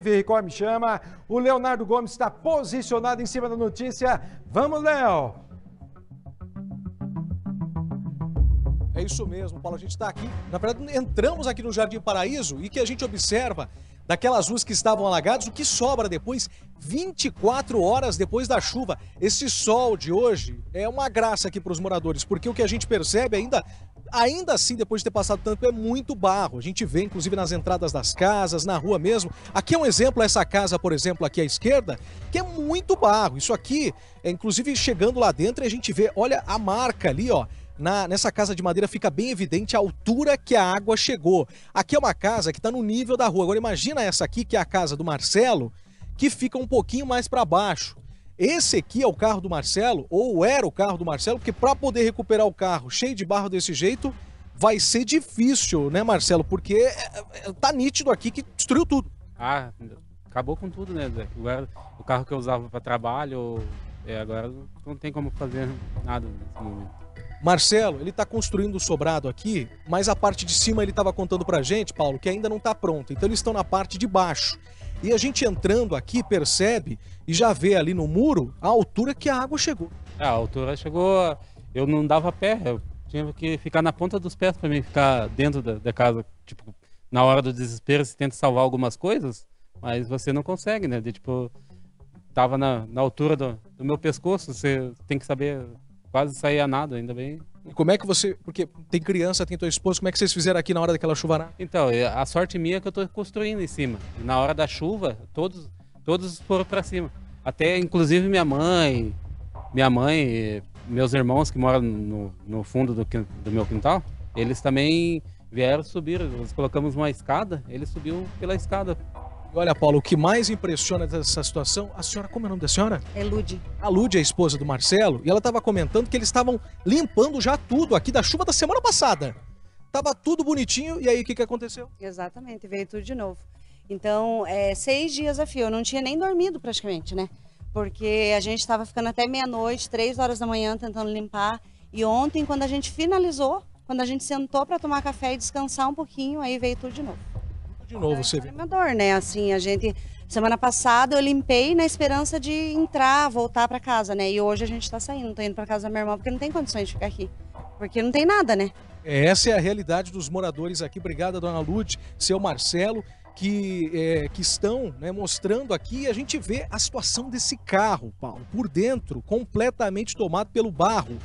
Record me chama. O Leonardo Gomes está posicionado em cima da notícia. Vamos, Léo! É isso mesmo, Paulo. A gente está aqui. Na verdade, entramos aqui no Jardim Paraíso e que a gente observa Daquelas ruas que estavam alagadas, o que sobra depois, 24 horas depois da chuva? Esse sol de hoje é uma graça aqui para os moradores, porque o que a gente percebe ainda ainda assim, depois de ter passado tanto, é muito barro. A gente vê, inclusive, nas entradas das casas, na rua mesmo. Aqui é um exemplo, essa casa, por exemplo, aqui à esquerda, que é muito barro. Isso aqui, é, inclusive, chegando lá dentro, a gente vê, olha a marca ali, ó. Na, nessa casa de madeira fica bem evidente a altura que a água chegou. Aqui é uma casa que está no nível da rua. Agora imagina essa aqui, que é a casa do Marcelo, que fica um pouquinho mais para baixo. Esse aqui é o carro do Marcelo, ou era o carro do Marcelo, porque para poder recuperar o carro cheio de barro desse jeito, vai ser difícil, né, Marcelo? Porque é, é, tá nítido aqui que destruiu tudo. Ah, acabou com tudo, né, Zé? Agora, o carro que eu usava para trabalho, é, agora não tem como fazer nada nesse momento. Marcelo, ele está construindo o sobrado aqui, mas a parte de cima ele estava contando para gente, Paulo, que ainda não está pronto. Então eles estão na parte de baixo. E a gente entrando aqui percebe e já vê ali no muro a altura que a água chegou. É, a altura chegou, eu não dava pé, eu tinha que ficar na ponta dos pés para mim ficar dentro da, da, casa, tipo, na hora do desespero você tenta salvar algumas coisas, mas você não consegue, né? De, tipo, tava na, na altura do, do meu pescoço, você tem que saber quase saía nada, ainda bem. E como é que você. Porque tem criança, tem tua esposa, como é que vocês fizeram aqui na hora daquela chuvarada? Então, é, a sorte minha é que eu estou construindo em cima. na hora da chuva, todos, todos foram para cima. Até inclusive minha mãe, minha mãe, meus irmãos que moram no, no fundo do, do meu quintal, eles também vieram subir. Nós colocamos uma escada, ele subiu pela escada Olha, Paulo, o que mais impressiona dessa situação, a senhora, como é o nome da senhora? É Lude. A Lude é a esposa do Marcelo, e ela estava comentando que eles estavam limpando já tudo aqui da chuva da semana passada. Tava tudo bonitinho, e aí o que, que aconteceu? Exatamente, veio tudo de novo. Então, é, seis dias a fio, eu não tinha nem dormido praticamente, né? Porque a gente estava ficando até meia-noite, três horas da manhã tentando limpar. E ontem, quando a gente finalizou, quando a gente sentou para tomar café e descansar um pouquinho, aí veio tudo de novo de novo, você vê viu? dor né? Assim, a gente semana passada eu limpei na esperança de entrar, voltar para casa, né? E hoje a gente tá saindo, tô indo para casa da minha irmã porque não tem condições de ficar aqui, porque não tem nada, né? Essa é a realidade dos moradores aqui. Obrigada, dona Lute, seu Marcelo, que, é, que estão né, mostrando aqui. A gente vê a situação desse carro, Paulo, por dentro, completamente tomado pelo barro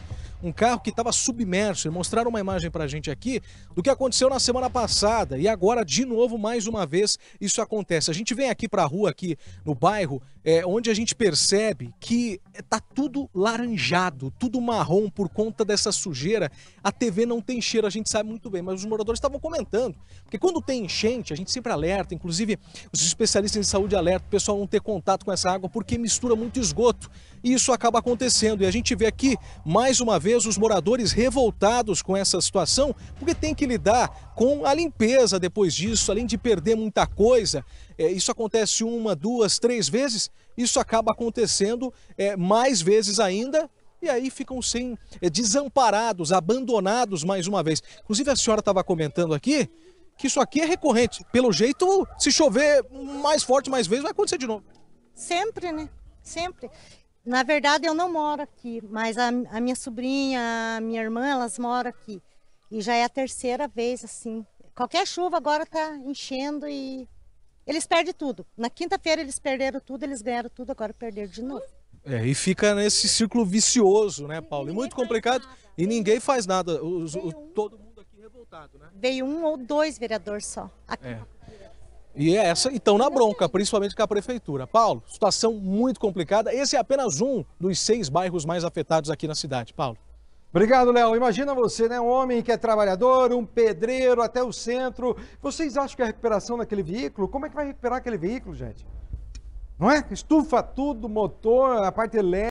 um carro que estava submerso. Eles mostraram uma imagem para a gente aqui do que aconteceu na semana passada. E agora, de novo, mais uma vez, isso acontece. A gente vem aqui para a rua, aqui no bairro, é, onde a gente percebe que está é, tudo laranjado, tudo marrom por conta dessa sujeira. A TV não tem cheiro, a gente sabe muito bem, mas os moradores estavam comentando. Porque quando tem enchente, a gente sempre alerta, inclusive os especialistas em saúde alertam o pessoal não ter contato com essa água porque mistura muito esgoto. E isso acaba acontecendo. E a gente vê aqui, mais uma vez, os moradores revoltados com essa situação, porque tem que lidar com a limpeza depois disso, além de perder muita coisa. É, isso acontece uma, duas, três vezes, isso acaba acontecendo é, mais vezes ainda. E aí ficam sem é, desamparados, abandonados mais uma vez. Inclusive a senhora estava comentando aqui que isso aqui é recorrente. Pelo jeito, se chover mais forte mais vezes, vai acontecer de novo. Sempre, né? Sempre na verdade, eu não moro aqui, mas a, a, minha sobrinha, a minha irmã, elas moram aqui. E já é a terceira vez assim. Qualquer chuva agora está enchendo e eles perdem tudo. Na quinta-feira eles perderam tudo, eles ganharam tudo, agora perderam de novo. É, e fica nesse círculo vicioso, né, Paulo? E muito complicado. Nada. E ninguém faz nada. Os, todo mundo aqui revoltado, né? Veio um ou dois vereadores só. Aqui. É. E é essa, então, na bronca, principalmente com a prefeitura. Paulo, situação muito complicada. Esse é apenas um dos seis bairros mais afetados aqui na cidade. Paulo. Obrigado, Léo. Imagina você, né? Um homem que é trabalhador, um pedreiro até o centro. Vocês acham que a recuperação daquele veículo? Como é que vai recuperar aquele veículo, gente? Não é? Estufa tudo, motor, a parte elétrica.